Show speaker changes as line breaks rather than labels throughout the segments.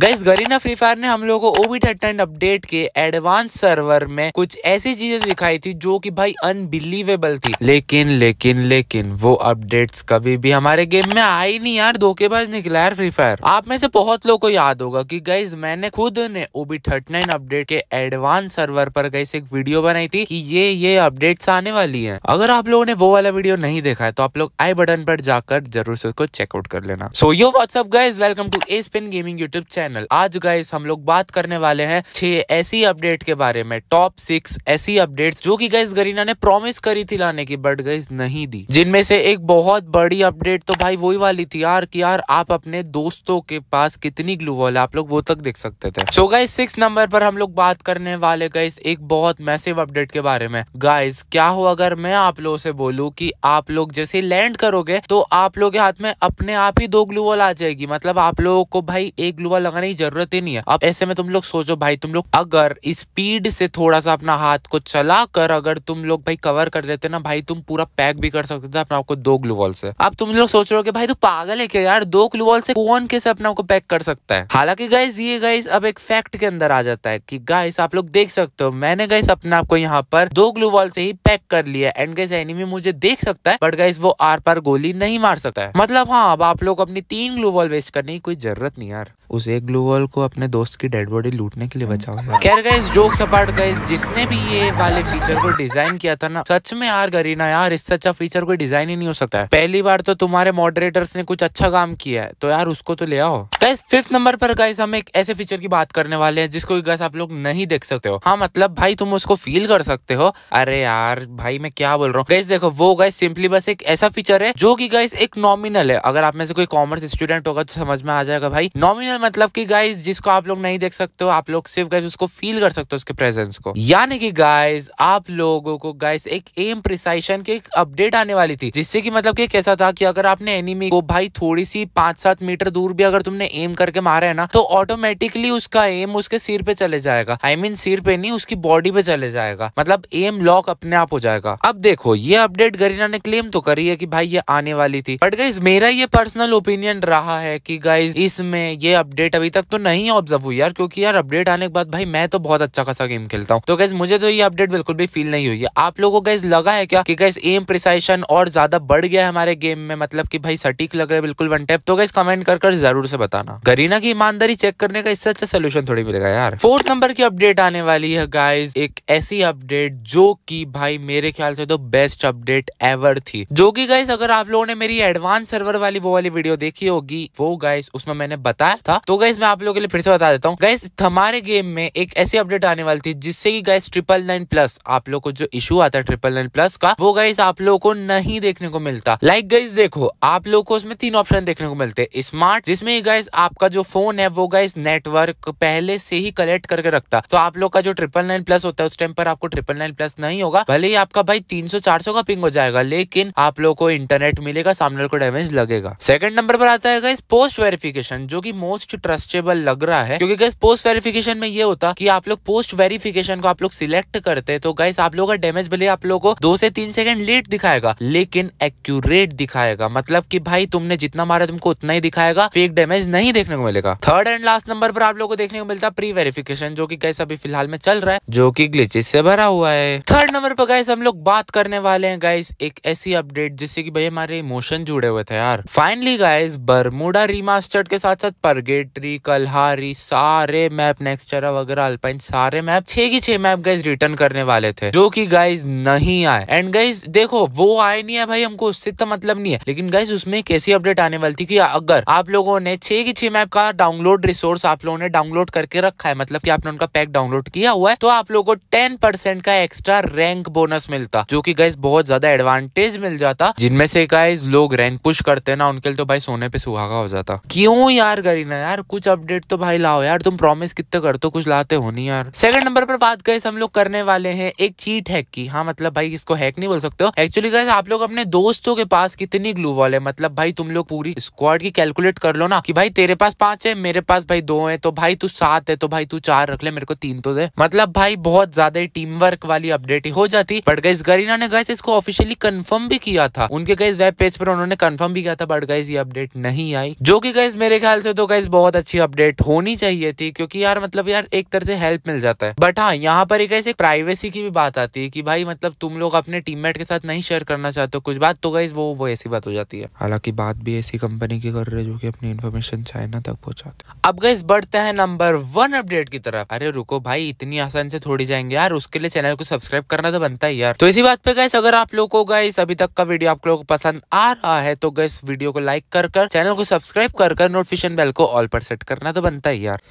guys Garena free fire ने हम लोगों को ओबी एंड अपडेट के एडवांस सर्वर में कुछ ऐसी चीजें दिखाई थी जो कि भाई अनबिलीवेबल थी लेकिन लेकिन लेकिन वो अपडेट्स कभी भी हमारे गेम में आई नहीं यार धोखेबाज निकला यार फ्री फायर आप में से बहुत लोग को याद होगा कि गाइज मैंने खुद ने ओबी नाइन अपडेट के एडवांस सर्वर पर गई एक वीडियो बनाई थी की ये ये अपडेट्स आने वाली है अगर आप लोगों ने वो वाला वीडियो नहीं देखा है तो आप लोग आई बटन पर जाकर जरूर से उसको चेकआउट कर लेना so yo what's up guys welcome to a spin gaming YouTube channel channel आज गाइस हम लोग बात करने वाले हैं छह ऐसी अपडेट के बारे में टॉप सिक्स ऐसी अपडेट्स जो कि गाइस गरीना ने प्रॉमिस करी थी लाने की बट गाइस नहीं दी जिनमें से एक बहुत बड़ी अपडेट तो भाई वही वाली थी यार कि यार आप अपने दोस्तों के पास कितनी ग्लू वॉल आप लोग वो तक देख सकते थे सो गाइस सिक्स नंबर पर हम लोग बात करने वाले गाइस एक बहुत मैसेव अपडेट के बारे में गाइस क्या हो अगर मैं आप लोगों से बोलू की आप लोग जैसे लैंड करोगे तो आप लोग के हाथ में अपने आप ही दो ग्लू वॉल आ जाएगी मतलब आप लोगों को भाई एक ग्लू वॉल भागने की जरूरत ही नहीं है अब ऐसे में तुम लोग सोचो भाई तुम लोग अगर स्पीड से थोड़ा सा अपना हाथ को चला कर अगर तुम लोग भाई कवर कर देते ना भाई तुम पूरा पैक भी कर सकते थे अपने आपको दो ग्लू वॉल से अब तुम लोग सोच रहे हो भाई तू पागल है क्या यार दो ग्लू वॉल से कौन कैसे अपने आपको पैक कर सकता है हालांकि गाइस ये गाइस अब एक फैक्ट के अंदर आ जाता है की गाइस आप लोग देख सकते हो मैंने गाइस अपने आपको यहाँ पर दो ग्लू वॉल से ही पैक कर लिया एंड गाइस एनिमी मुझे देख सकता है बट गाइस वो आर पार गोली नहीं मार सकता है मतलब हाँ अब आप लोग अपनी तीन ग्लू वॉल वेस्ट करने की कोई जरूरत नहीं यार उस एक ग्लू वॉल को अपने दोस्त की डेड बॉडी लूटने के लिए बचाओ है खैर गए गए जिसने भी ये वाले फीचर को डिजाइन किया था ना सच में यार गरीना यार इससे अच्छा फीचर कोई डिजाइन ही नहीं हो सकता है पहली बार तो तुम्हारे मॉडरेटर्स ने कुछ अच्छा काम किया है तो यार उसको तो ले आओ गैस फिफ्थ नंबर पर गाइस हम एक ऐसे फीचर की बात करने वाले हैं जिसको गैस आप लोग नहीं देख सकते हो हाँ मतलब भाई तुम उसको फील कर सकते हो अरे यार भाई मैं क्या बोल रहा हूँ गैस देखो वो गैस सिंपली बस एक ऐसा फीचर है जो की गैस एक नॉमिनल है अगर आप में से कोई कॉमर्स स्टूडेंट होगा तो समझ में आ जाएगा भाई नॉमिनल मतलब कि गाइज जिसको आप लोग नहीं देख सकते हो आप लोग सिर्फ गाइज उसको फील कर सकते हो उसके प्रेजेंस को यानी कि गाइज आप लोगों को गाइज एक एम प्रिसाइशन की एक अपडेट आने वाली थी जिससे कि मतलब कि कैसा था कि अगर आपने एनिमी को भाई थोड़ी सी पांच सात मीटर दूर भी अगर तुमने एम करके मारा है ना तो ऑटोमेटिकली उसका एम उसके सिर पे चले जाएगा आई I मीन mean, सिर पे नहीं उसकी बॉडी पे चले जाएगा मतलब एम लॉक अपने आप हो जाएगा अब देखो ये अपडेट गरीना ने क्लेम तो करी है कि भाई ये आने वाली थी बट गाइज मेरा ये पर्सनल ओपिनियन रहा है कि गाइज इसमें ये अपडेट अभी तक तो नहीं ऑब्जर्व हुई यार क्योंकि यार अपडेट आने के बाद भाई मैं तो बहुत अच्छा खासा गेम खेलता हूँ तो गैस मुझे तो ये अपडेट बिल्कुल भी फील नहीं हुई है आप लोगों को लगा है क्या की गैस एम प्रिसाइशन और ज्यादा बढ़ गया है हमारे गेम में मतलब की भाई सटीक लग रहा है बिल्कुल वन टेप तो गैस कमेंट कर जरूर से बताना गरीना की ईमानदारी चेक करने का इससे अच्छा सोल्यूशन थोड़ी मिलेगा यार फोर्थ नंबर की अपडेट आने वाली है गाइज एक ऐसी अपडेट जो की भाई मेरे ख्याल से तो बेस्ट अपडेट एवर थी जो की गाइस अगर आप लोगों ने मेरी एडवांस सर्वर वाली वो वाली वीडियो देखी होगी वो गाइस उसमें मैंने बताया था था तो गाइस मैं आप लोगों के लिए फिर से बता देता हूँ गैस हमारे गेम में एक ऐसी अपडेट आने वाली थी जिससे कि गैस ट्रिपल नाइन प्लस आप लोग को जो इशू आता है ट्रिपल नाइन प्लस का वो गैस आप लोगों को नहीं देखने को मिलता लाइक like गैस देखो आप लोग को उसमें तीन ऑप्शन देखने को मिलते स्मार्ट जिसमें गैस आपका जो फोन है वो गैस नेटवर्क पहले से ही कलेक्ट करके रखता तो आप लोग का जो ट्रिपल नाइन प्लस होता है उस टाइम पर आपको ट्रिपल नाइन प्लस नहीं होगा भले ही आपका भाई तीन सौ चार सौ का पिंग हो जाएगा लेकिन आप लोग को इंटरनेट मिलेगा सामने को डैमेज लगेगा सेकंड नंबर पर आता है गैस पोस्ट वेरिफिकेशन जो की मोस्ट मोस्ट ट्रस्टेबल लग रहा है क्योंकि गैस पोस्ट वेरिफिकेशन में ये होता कि आप लोग पोस्ट वेरिफिकेशन को आप लोग सिलेक्ट करते तो गैस आप लोगों का डैमेज भले आप लोगों को दो से तीन सेकंड लेट दिखाएगा लेकिन एक्यूरेट दिखाएगा मतलब की भाई तुमने जितना मारा तुमको उतना ही दिखाएगा फेक डैमेज नहीं देखने को मिलेगा थर्ड एंड लास्ट नंबर पर आप लोग को देखने को मिलता प्री वेरिफिकेशन जो की गैस अभी फिलहाल में चल रहा है जो की ग्लिचेस से भरा हुआ है थर्ड नंबर पर गैस हम लोग बात करने वाले हैं गाइस एक ऐसी अपडेट जिससे की भाई हमारे इमोशन जुड़े हुए थे यार फाइनली गाइस बरमुडा रिमास्टर्ड के साथ साथ परगे पेट्री कलहारी सारे मैप नेक्स्टरा वगैरह अल्पाइन सारे मैप छह की छह मैप गाइज रिटर्न करने वाले थे जो की गाइज नहीं आए एंड गाइज देखो वो आए नहीं है भाई हमको उससे तो मतलब नहीं है लेकिन गाइज उसमें कैसी अपडेट आने वाली थी कि अगर आप लोगों ने छह की छह मैप का डाउनलोड रिसोर्स आप लोगों ने डाउनलोड करके रखा है मतलब की आपने उनका पैक डाउनलोड किया हुआ है तो आप लोगों को टेन परसेंट का एक्स्ट्रा रैंक बोनस मिलता जो की गाइज बहुत ज्यादा एडवांटेज मिल जाता जिनमें से गाइज लोग रैंक पुश करते ना उनके लिए तो भाई सोने पे सुहागा हो जाता क्यों यार गरीना यार कुछ अपडेट तो भाई लाओ यार तुम प्रॉमिस कितने कर तो कुछ लाते हो नहीं यार सेकंड नंबर पर बात गए हम लोग करने वाले हैं एक चीट हैक की हाँ मतलब भाई इसको हैक नहीं बोल सकते हो एक्चुअली गए आप लोग अपने दोस्तों के पास कितनी ग्लू वॉल है मतलब भाई तुम लोग पूरी स्क्वाड की कैलकुलेट कर लो ना कि भाई तेरे पास पांच है मेरे पास भाई दो है तो भाई तू सात है तो भाई तू चार रख ले मेरे को तीन तो दे मतलब भाई बहुत ज्यादा टीम वर्क वाली अपडेट हो जाती बट गाइज गरीना ने गए इसको ऑफिशियली कन्फर्म भी किया था उनके गए वेब पेज पर उन्होंने कन्फर्म भी किया था बट गई ये अपडेट नहीं आई जो की गए मेरे ख्याल से तो गाइज चीज़ बहुत अच्छी अपडेट होनी चाहिए थी क्योंकि यार मतलब यार एक तरह से हेल्प मिल जाता है बट हाँ यहाँ पर एक ऐसे प्राइवेसी की भी बात आती है कि भाई मतलब तुम लोग अपने टीम के साथ नहीं शेयर करना चाहते हो कुछ बात तो गई वो वो ऐसी बात हो जाती है हालांकि बात भी ऐसी कंपनी की कर रहे जो कि अपनी इन्फॉर्मेशन चाइना तक पहुंचाते अब गई बढ़ते हैं नंबर वन अपडेट की तरफ अरे रुको भाई इतनी आसान से थोड़ी जाएंगे यार उसके लिए चैनल को सब्सक्राइब करना तो बनता है यार तो इसी बात पे गैस अगर आप लोग को गाइस अभी तक का वीडियो आप लोगों को पसंद आ रहा है तो गैस वीडियो को लाइक कर कर चैनल को सब्सक्राइब कर कर नोटिफिकेशन बेल को ऑल पर सेट करना तो बनता ही यार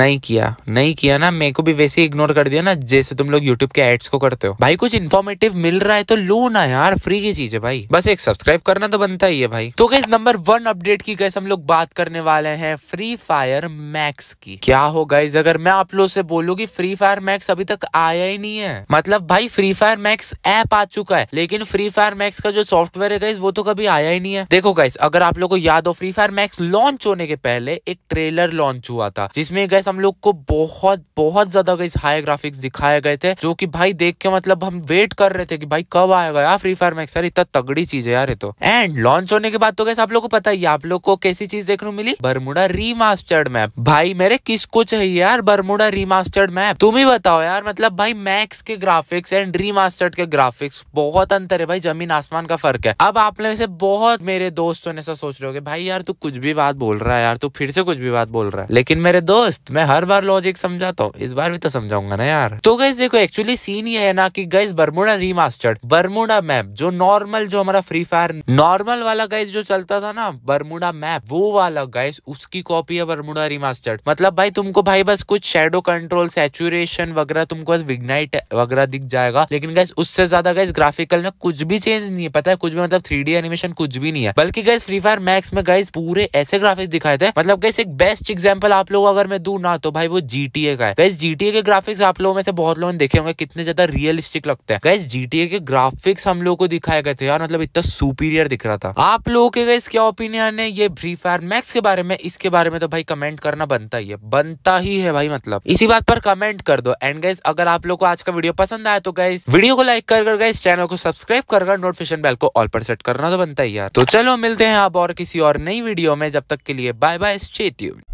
नहीं किया नहीं किया ना मेरे को भी वैसे इग्नोर कर दिया ना जैसे तुम लोग यूट्यूब के एड्स को करते हो भाई कुछ इन्फॉर्मेटिव मिल रहा है तो लो ना यार फ्री की चीज है भाई बस एक सब्सक्राइब करना तो बनता ही है भाई तो गैस नंबर वन अपडेट की गैस हम लोग बात करने वाले हैं फ्री फायर मैक्स की क्या हो गाइज अगर मैं आप लोग से बोलूँ की फ्री फायर मैक्स अभी तक आया ही नहीं है मतलब भाई फ्री फायर मैक्स ऐप आ चुका है लेकिन फ्री फायर मैक्स का जो सॉफ्टवेयर है गाइज वो तो कभी आया ही नहीं है देखो गाइस अगर आप लोग को याद हो फ्री फायर मैक्स लॉन्च होने के पहले एक ट्रेलर लॉन्च हुआ था जिसमें गैस गाइस हम लोग को बहुत बहुत ज्यादा गाइस हाई ग्राफिक्स दिखाए गए थे जो कि भाई देख के मतलब हम वेट कर रहे थे कि भाई कब आएगा यार फ्री फायर मैक्स यार इतना तगड़ी चीज है यार ये तो एंड लॉन्च होने के बाद तो कैसे आप लोग को पता ही आप लोग को कैसी चीज देखने को मिली बरमुडा रीमास्टर्ड मैप भाई मेरे किसको चाहिए यार बरमुडा रीमास्टर्ड मैप तुम ही बताओ यार मतलब भाई मैक्स के ग्राफिक्स एंड रीमास्टर्ड के ग्राफिक्स बहुत अंतर है भाई जमीन आसमान का फर्क है अब आप लोग बहुत मेरे दोस्तों ने ऐसा सोच रहे हो भाई यार तू कुछ भी बात बोल रहा है यार तू फिर से कुछ भी बात बोल रहा है लेकिन मेरे दोस्त मैं हर बार लॉजिक समझाता हूँ इस बार भी तो समझाऊंगा ना यार तो गैस देखो एक्चुअली सीन ये है ना कि guys Bermuda remastered Bermuda map जो नॉर्मल जो हमारा फ्री फायर नॉर्मल वाला गैस जो चलता था ना बर्मुडा मैप वो वाला गैस उसकी कॉपी है बर्मुडा रीमास्टर्ड मतलब भाई तुमको भाई बस कुछ शेडो कंट्रोल सेचुरेशन वगैरह तुमको बस विग्नाइट वगैरह दिख जाएगा लेकिन गैस उससे ज्यादा गैस ग्राफिकल में कुछ भी चेंज नहीं है पता है कुछ भी मतलब थ्री एनिमेशन कुछ भी नहीं है बल्कि गैस फ्री फायर मैक्स में गैस पूरे ऐसे ग्राफिक्स दिखाए थे मतलब गैस एक बेस्ट एग्जाम्पल आप लोग अगर मैं दू टू ना तो भाई वो जीटीए का है गैस जीटीए के ग्राफिक्स आप लोगों में से बहुत लोगों ने देखे होंगे कितने ज्यादा रियलिस्टिक लगते हैं गैस जीटीए के ग्राफिक्स हम लोग को दिखाए गए थे यार मतलब इतना सुपीरियर दिख रहा था आप लोगों के गैस क्या ओपिनियन है ये फ्री फायर मैक्स के बारे में इसके बारे में तो भाई कमेंट करना बनता ही है बनता ही है भाई मतलब इसी बात पर कमेंट कर दो एंड गैस अगर आप लोग को आज का वीडियो पसंद आया तो गैस वीडियो को लाइक कर गैस चैनल को सब्सक्राइब कर नोटिफिकेशन बेल को ऑल पर सेट करना तो बनता ही यार तो चलो मिलते हैं आप और किसी और नई वीडियो में जब तक के लिए बाय बाय स्टे ट्यून